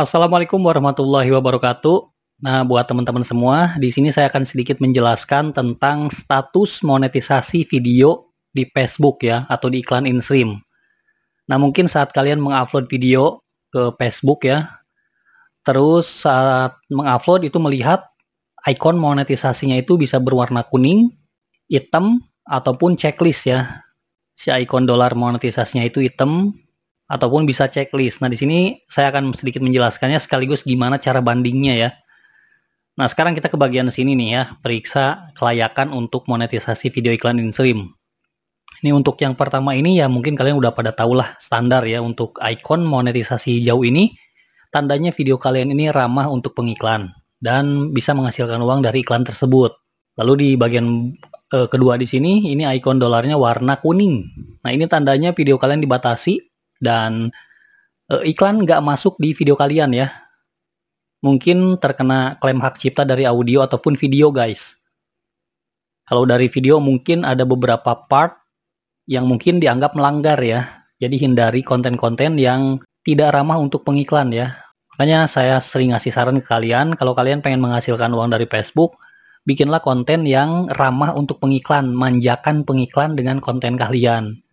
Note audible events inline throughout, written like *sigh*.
Assalamualaikum warahmatullahi wabarakatuh. Nah, buat teman-teman semua, di sini saya akan sedikit menjelaskan tentang status monetisasi video di Facebook ya, atau di iklan InStream. Nah, mungkin saat kalian mengupload video ke Facebook ya, terus saat mengupload itu melihat ikon monetisasinya itu bisa berwarna kuning, hitam, ataupun checklist ya. Si ikon dolar monetisasinya itu hitam, ataupun bisa checklist. Nah, di sini saya akan sedikit menjelaskannya sekaligus gimana cara bandingnya ya. Nah, sekarang kita ke bagian sini nih ya, periksa kelayakan untuk monetisasi video iklan in-stream. Ini untuk yang pertama ini ya mungkin kalian udah pada tahu lah standar ya untuk icon monetisasi hijau ini tandanya video kalian ini ramah untuk pengiklan dan bisa menghasilkan uang dari iklan tersebut. Lalu di bagian e, kedua di sini ini ikon dolarnya warna kuning. Nah, ini tandanya video kalian dibatasi dan e, iklan nggak masuk di video kalian ya. Mungkin terkena klaim hak cipta dari audio ataupun video guys. Kalau dari video mungkin ada beberapa part yang mungkin dianggap melanggar ya. Jadi hindari konten-konten yang tidak ramah untuk pengiklan ya. Makanya saya sering ngasih saran ke kalian, kalau kalian pengen menghasilkan uang dari Facebook, bikinlah konten yang ramah untuk pengiklan, manjakan pengiklan dengan konten kalian.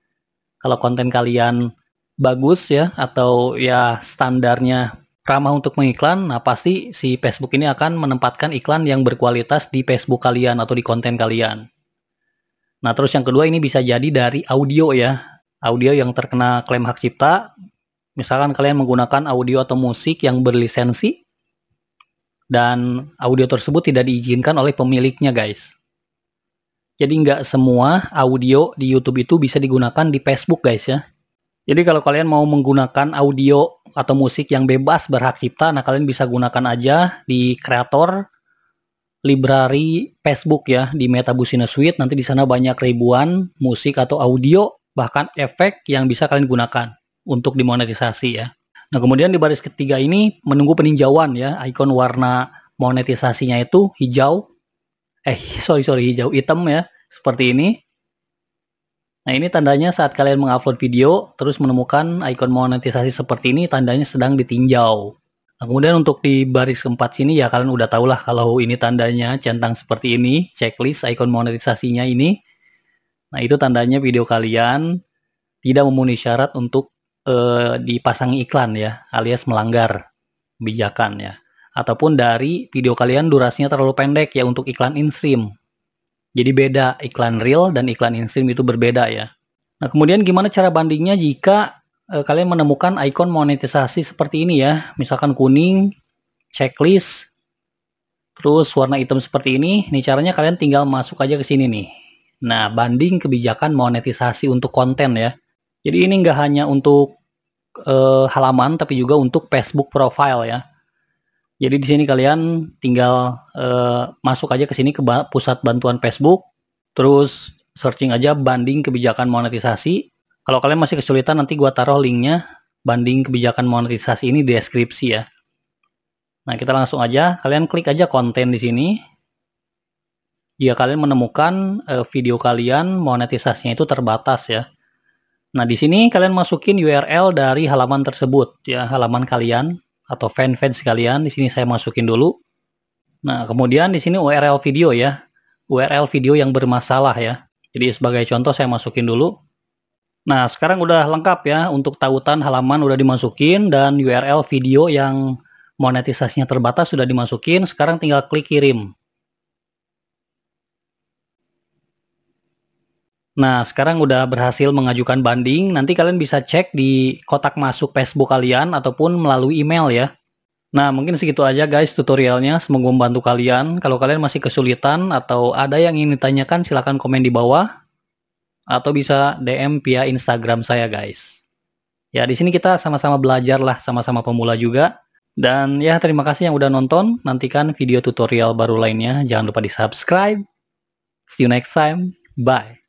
Kalau konten kalian bagus ya atau ya standarnya ramah untuk mengiklan, nah pasti si Facebook ini akan menempatkan iklan yang berkualitas di Facebook kalian atau di konten kalian. Nah terus yang kedua ini bisa jadi dari audio ya, audio yang terkena klaim hak cipta. Misalkan kalian menggunakan audio atau musik yang berlisensi dan audio tersebut tidak diizinkan oleh pemiliknya guys. Jadi nggak semua audio di YouTube itu bisa digunakan di Facebook guys ya. Jadi kalau kalian mau menggunakan audio atau musik yang bebas berhak cipta, nah kalian bisa gunakan aja di kreator library Facebook ya di Meta Business Suite. Nanti di sana banyak ribuan musik atau audio bahkan efek yang bisa kalian gunakan untuk dimonetisasi ya. Nah, kemudian di baris ketiga ini menunggu peninjauan ya. Ikon warna monetisasinya itu hijau eh *laughs* sorry sorry hijau hitam ya seperti ini Nah ini tandanya saat kalian mengupload video terus menemukan ikon monetisasi seperti ini tandanya sedang ditinjau. Nah, kemudian untuk di baris keempat sini ya kalian udah lah kalau ini tandanya centang seperti ini, checklist ikon monetisasinya ini. Nah itu tandanya video kalian tidak memenuhi syarat untuk eh, dipasang iklan ya alias melanggar kebijakan ya. Ataupun dari video kalian durasinya terlalu pendek ya untuk iklan in-stream jadi beda iklan real dan iklan in itu berbeda ya. Nah, kemudian gimana cara bandingnya jika eh, kalian menemukan ikon monetisasi seperti ini ya, misalkan kuning, checklist, terus warna hitam seperti ini. Ini caranya kalian tinggal masuk aja ke sini nih. Nah, banding kebijakan monetisasi untuk konten ya. Jadi ini nggak hanya untuk eh, halaman, tapi juga untuk Facebook profile ya. Jadi di sini kalian tinggal uh, masuk aja ke sini ke pusat bantuan Facebook, terus searching aja banding kebijakan monetisasi. Kalau kalian masih kesulitan nanti gua taruh linknya banding kebijakan monetisasi ini di deskripsi ya. Nah, kita langsung aja kalian klik aja konten di sini. Jika kalian menemukan uh, video kalian monetisasinya itu terbatas ya. Nah, di sini kalian masukin URL dari halaman tersebut ya, halaman kalian atau fan fan sekalian. Di sini saya masukin dulu. Nah, kemudian di sini URL video ya. URL video yang bermasalah ya. Jadi sebagai contoh saya masukin dulu. Nah, sekarang udah lengkap ya untuk tautan halaman udah dimasukin dan URL video yang monetisasinya terbatas sudah dimasukin. Sekarang tinggal klik kirim. Nah, sekarang udah berhasil mengajukan banding, nanti kalian bisa cek di kotak masuk Facebook kalian ataupun melalui email ya. Nah, mungkin segitu aja guys tutorialnya, semoga membantu kalian. Kalau kalian masih kesulitan atau ada yang ingin ditanyakan, silahkan komen di bawah. Atau bisa DM via Instagram saya guys. Ya, di sini kita sama-sama belajar lah, sama-sama pemula juga. Dan ya, terima kasih yang udah nonton. Nantikan video tutorial baru lainnya. Jangan lupa di subscribe. See you next time. Bye.